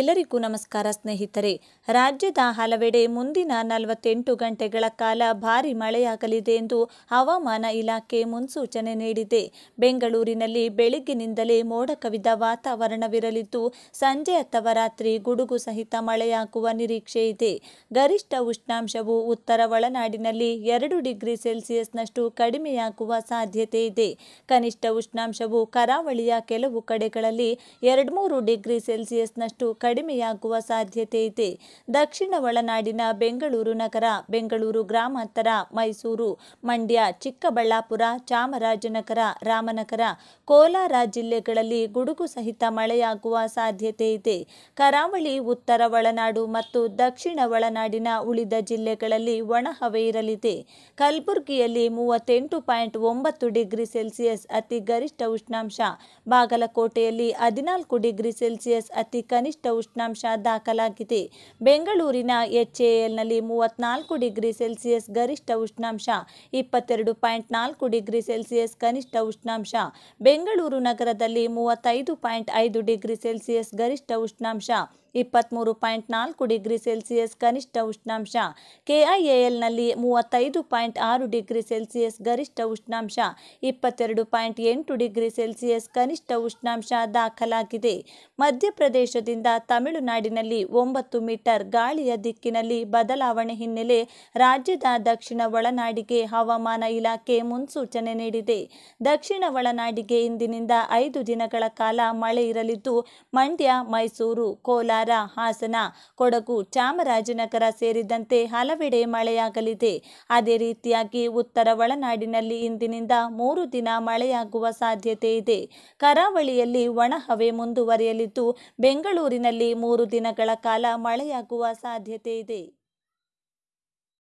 ಎಲ್ಲರಿಗೂ ನಮಸ್ಕಾರ ಸ್ನೇಹಿತರೆ ರಾಜ್ಯದ ಹಲವೆಡೆ ಮುಂದಿನ ನಲವತ್ತೆಂಟು ಗಂಟೆಗಳ ಕಾಲ ಭಾರಿ ಮಳೆಯಾಗಲಿದೆ ಎಂದು ಹವಾಮಾನ ಇಲಾಖೆ ಮುನ್ಸೂಚನೆ ನೀಡಿದೆ ಬೆಂಗಳೂರಿನಲ್ಲಿ ಬೆಳಗ್ಗಿನಿಂದಲೇ ಮೋಡ ಕವಿದ ವಾತಾವರಣವಿರಲಿದ್ದು ಸಂಜೆ ಅಥವಾ ರಾತ್ರಿ ಗುಡುಗು ಸಹಿತ ಮಳೆಯಾಗುವ ನಿರೀಕ್ಷೆ ಇದೆ ಗರಿಷ್ಠ ಉಷ್ಣಾಂಶವು ಉತ್ತರ ಒಳನಾಡಿನಲ್ಲಿ ಎರಡು ಡಿಗ್ರಿ ಸೆಲ್ಸಿಯಸ್ನಷ್ಟು ಕಡಿಮೆಯಾಗುವ ಸಾಧ್ಯತೆ ಇದೆ ಕನಿಷ್ಠ ಉಷ್ಣಾಂಶವು ಕರಾವಳಿಯ ಕೆಲವು ಕಡೆಗಳಲ್ಲಿ ಎರಡ್ಮೂರು ಡಿಗ್ರಿ ಸೆಲ್ಸಿಯಸ್ನಷ್ಟು ಕಡಿಮೆಯಾಗುವ ಸಾಧ್ಯತೆ ಇದೆ ದಕ್ಷಿಣ ಒಳನಾಡಿನ ಬೆಂಗಳೂರು ನಗರ ಬೆಂಗಳೂರು ಗ್ರಾಮಾಂತರ ಮೈಸೂರು ಮಂಡ್ಯ ಚಿಕ್ಕಬಳ್ಳಾಪುರ ಚಾಮರಾಜನಗರ ರಾಮನಗರ ಕೋಲಾರ ಜಿಲ್ಲೆಗಳಲ್ಲಿ ಗುಡುಗು ಸಹಿತ ಮಳೆಯಾಗುವ ಸಾಧ್ಯತೆ ಇದೆ ಕರಾವಳಿ ಉತ್ತರ ಒಳನಾಡು ಮತ್ತು ದಕ್ಷಿಣ ಒಳನಾಡಿನ ಉಳಿದ ಜಿಲ್ಲೆಗಳಲ್ಲಿ ಒಣಹವೆ ಇರಲಿದೆ ಕಲಬುರಗಿಯಲ್ಲಿ ಮೂವತ್ತೆಂಟು ಪಾಯಿಂಟ್ ಒಂಬತ್ತು ಡಿಗ್ರಿ ಸೆಲ್ಸಿಯಸ್ ಅತಿ ಗರಿಷ್ಠ ಉಷ್ಣಾಂಶ ಬಾಗಲಕೋಟೆಯಲ್ಲಿ ಹದಿನಾಲ್ಕು ಡಿಗ್ರಿ ಸೆಲ್ಸಿಯಸ್ ಅತಿ ಕನಿಷ್ಠ ಉಷ್ಣಾಂಶ ದಾಖಲಾಗಿದೆ ಬೆಂಗಳೂರಿನ ಎಚ್ಎಎಲ್ನಲ್ಲಿ ಮೂವತ್ನಾಲ್ಕು ಡಿಗ್ರಿ ಸೆಲ್ಸಿಯಸ್ ಗರಿಷ್ಠ ಉಷ್ಣಾಂಶ ಇಪ್ಪತ್ತೆರಡು ಪಾಯಿಂಟ್ ನಾಲ್ಕು ಡಿಗ್ರಿ ಸೆಲ್ಸಿಯಸ್ ಕನಿಷ್ಠ ಉಷ್ಣಾಂಶ ಬೆಂಗಳೂರು ನಗರದಲ್ಲಿ ಮೂವತ್ತೈದು ಪಾಯಿಂಟ್ ಐದು ಡಿಗ್ರಿ ಸೆಲ್ಸಿಯಸ್ ಗರಿಷ್ಠ ಉಷ್ಣಾಂಶ ಇಪ್ಪತ್ತ್ಮೂರು ಪಾಯಿಂಟ್ ನಾಲ್ಕು ಡಿಗ್ರಿ ಸೆಲ್ಸಿಯಸ್ ಕನಿಷ್ಠ ಉಷ್ಣಾಂಶ ಕೆಐಎಎಲ್ನಲ್ಲಿ ಮೂವತ್ತೈದು ಪಾಯಿಂಟ್ ಆರು ಡಿಗ್ರಿ ಸೆಲ್ಸಿಯಸ್ ಗರಿಷ್ಠ ಉಷ್ಣಾಂಶ ಇಪ್ಪತ್ತೆರಡು ಪಾಯಿಂಟ್ ಎಂಟು ಡಿಗ್ರಿ ಸೆಲ್ಸಿಯಸ್ ಕನಿಷ್ಠ ಉಷ್ಣಾಂಶ ದಾಖಲಾಗಿದೆ ಮಧ್ಯಪ್ರದೇಶದಿಂದ ತಮಿಳುನಾಡಿನಲ್ಲಿ ಒಂಬತ್ತು ಮೀಟರ್ ಗಾಳಿಯ ದಿಕ್ಕಿನಲ್ಲಿ ಬದಲಾವಣೆ ಹಿನ್ನೆಲೆ ರಾಜ್ಯದ ದಕ್ಷಿಣ ಒಳನಾಡಿಗೆ ಹವಾಮಾನ ಇಲಾಖೆ ಮುನ್ಸೂಚನೆ ನೀಡಿದೆ ದಕ್ಷಿಣ ಒಳನಾಡಿಗೆ ಇಂದಿನಿಂದ ಐದು ದಿನಗಳ ಕಾಲ ಮಳೆ ಇರಲಿದ್ದು ಮಂಡ್ಯ ಮೈಸೂರು ಕೋಲಾರ ಹಾಸನ ಕೊಡಗು ಚಾಮರಾಜನಗರ ಸೇರಿದಂತೆ ಹಲವೆಡೆ ಮಳೆಯಾಗಲಿದೆ ಅದೇ ರೀತಿಯಾಗಿ ಉತ್ತರ ಒಳನಾಡಿನಲ್ಲಿ ಇಂದಿನಿಂದ ಮೂರು ದಿನ ಮಳೆಯಾಗುವ ಸಾಧ್ಯತೆ ಇದೆ ಕರಾವಳಿಯಲ್ಲಿ ಒಣಹವೆ ಮುಂದುವರಿಯಲಿದ್ದು ಬೆಂಗಳೂರಿನ ನಲ್ಲಿ ಮೂರು ದಿನಗಳ ಕಾಲ ಮಳೆಯಾಗುವ ಸಾಧ್ಯತೆ ಇದೆ